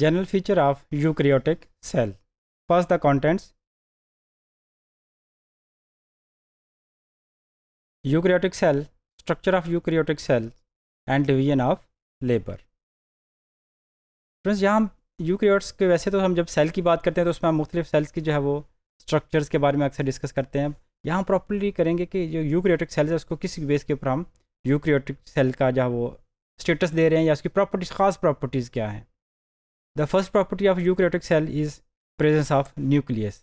General feature of eukaryotic cell. First the contents. Eukaryotic cell, structure of eukaryotic cell and division of labor. Friends यहाँ हम eukaryotes के वैसे तो हम जब सेल की बात करते हैं तो उसमें हम मुख्तलिफ सेल्स की जो है वो स्ट्रक्चर्स के बारे में अक्सर डिस्कस करते हैं यहाँ हम प्रॉपरली करेंगे कि जो यूक्रियोटिक सेल्स है उसको किस बेस के ऊपर हम यूक्रियोटिक सेल का जो है वो स्टेटस दे रहे हैं या उसकी प्रॉपर्टीज़ ख़ास प्रॉपर्टीज़ क्या हैं the first property of eukaryotic cell is presence of nucleus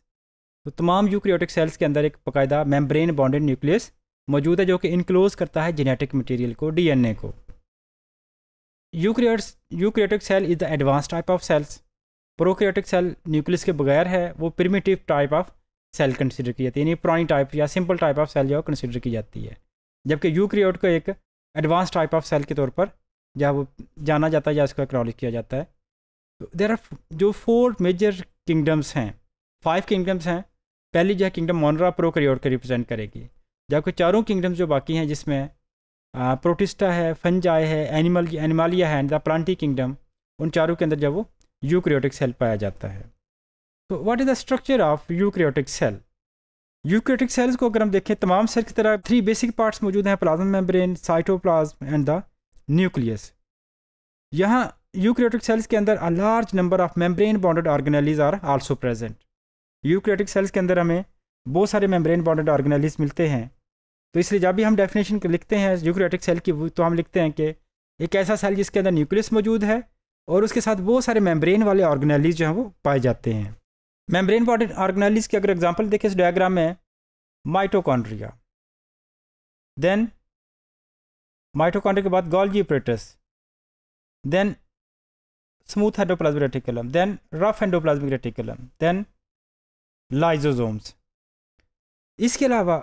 तो तमाम यूक्रियोटिक सेल्स के अंदर एक बाकायदा मेम्ब्रेन बॉन्डेड न्यूक्लियस मौजूद है जो कि इनक्लोज करता है जेनेटिक मटीरियल को ए को eukaryotes eukaryotic cell is the advance type of cells prokaryotic cell nucleus के बगैर है वो primitive type of cell consider की जाती है यानी पुरानी टाइप या सिंपल टाइप ऑफ सेल जो कंसिडर की जाती है जबकि यूक्रियोट को एक एडवांस टाइप ऑफ सेल के तौर पर जहाँ वो जाना जाता है या उसको एक्नॉलेज किया जाता है देर आर जो फोर मेजर किंगडम्स हैं फाइव किंगडम्स हैं पहली जो है किंगडम मोनरा प्रोक्रियोट को रिप्रेजेंट करेगी जबकि चारों किंगडम्स जो बाकी हैं जिसमें प्रोटिस्टा है फंजाई है एनिमल एनिमालिया है एंड द प्लांटी किंगडम उन चारों के अंदर जब वो यूक्रियोटिक सेल पाया जाता है तो what is the structure of eukaryotic cell eukaryotic cells को अगर हम देखें तमाम सेल की तरह थ्री बेसिक पार्ट्स मौजूद हैं plasma membrane cytoplasm and the nucleus यहाँ यूक्रियोटिक सेल्स के अंदर a large number of membrane bounded organelles are also present eukaryotic cells के अंदर हमें बहुत सारे मेम्ब्रेन बॉन्डेड ऑर्गेनलीज मिलते हैं तो इसलिए जब भी हम डेफिनेशन लिखते हैं यूक्रियोटिक सेल की तो हम लिखते हैं कि एक ऐसा सेल जिसके अंदर न्यूक्लियस मौजूद है और उसके साथ बहुत सारे मेम्ब्रेन वाले ऑर्गेनलीज जो हैं वो पाए जाते हैं मेम्ब्रेन बॉन्डेड ऑर्गेनलीज की अगर एग्जाम्पल देखें इस डायग्राम में माइटोकॉन्ड्रिया देन माइटोकॉन्ड्रिया के बाद Golgi apparatus then smooth endoplasmic reticulum, then rough endoplasmic reticulum, then lysosomes. इसके अलावा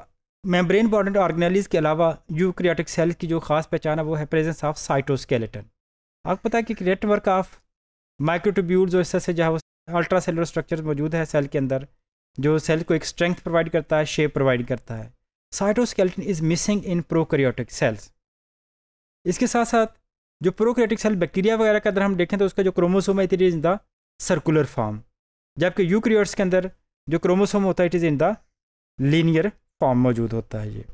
मेम्ब्रेन बॉर्डेंट ऑर्गेनलीज के अलावा यूक्रियाटिक सेल की जो खास पहचान है वो है प्रेजेंस ऑफ साइटोस्केलेटन आपको पता है कि नेटवर्क ऑफ माइक्रोट्यूब्यूल्स और इस तरह से जो है वो अल्ट्रा सेलुलर स्ट्रक्चर मौजूद है सेल के अंदर जो सेल को एक स्ट्रेंथ प्रोवाइड करता है शेप प्रोवाइड करता है cytoskeleton is missing in prokaryotic cells इसके साथ साथ जो प्रोक्रेटिक सेल बैक्टीरिया वगैरह के अंदर हम देखें तो उसका जो क्रोमोसोम है it is in the circular form जबकि यूक्रियोट्स के अंदर जो क्रोमोसोम होता है it is in the linear form मौजूद होता है ये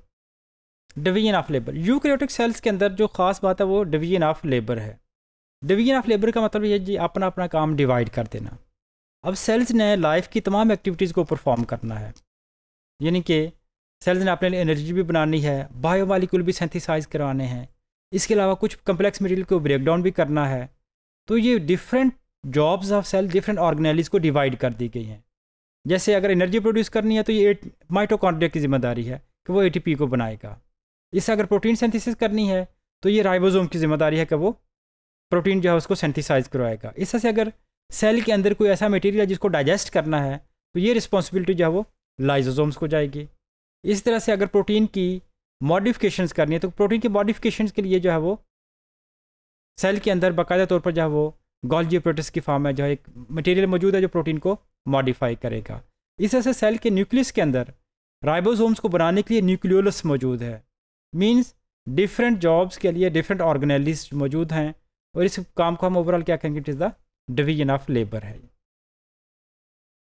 division of labour eukaryotic cells के अंदर जो ख़ास बात है वो डिवीजन ऑफ लेबर है डिवीजन ऑफ लेबर का मतलब ये जी अपना अपना काम डिवाइड कर देना अब सेल्स ने लाइफ की तमाम एक्टिविटीज़ को परफॉर्म करना है यानी कि सेल्स ने अपने लिए एनर्जी भी बनानी है बायोमालिक्यूल भी सेंथिसाइज करवाने हैं इसके अलावा कुछ कम्प्लेक्स मटेरियल को ब्रेक डाउन भी करना है तो ये different jobs of cell different organelles को डिवाइड कर दी गई हैं जैसे अगर एनर्जी प्रोड्यूस करनी है तो ये माइटोकॉन्ड्रिया की जिम्मेदारी है कि वो एटीपी को बनाएगा इससे अगर प्रोटीन सेंथिसिस करनी है तो ये राइबोजोम की जिम्मेदारी है कि वो प्रोटीन जो है उसको सेंथिसाइज करवाएगा इससे से अगर सेल के अंदर कोई ऐसा मटेरियल है जिसको डाइजेस्ट करना है तो ये रिस्पॉन्सिबिलिटी जो है वो लाइजोजोम्स को जाएगी इस तरह से अगर प्रोटीन की मॉडिफिकेशंस करनी है तो प्रोटीन की मॉडिफिकेशंस के लिए जो है वो सेल के अंदर बाकायदा तौर पर जो है वो गोल्जी प्रोटीस की फॉर्म है जो है एक मटेरियल मौजूद है जो प्रोटीन को मॉडिफाई करेगा इस तरह से सेल के न्यूक्लियस के अंदर राइबोसोम्स को बनाने के लिए न्यूक्लियोलस मौजूद है मीन्स डिफरेंट जॉब्स के लिए डिफरेंट ऑर्गेनाइज मौजूद हैं और इस काम को हम ओवरऑल क्या कहेंगे it is the division of labour है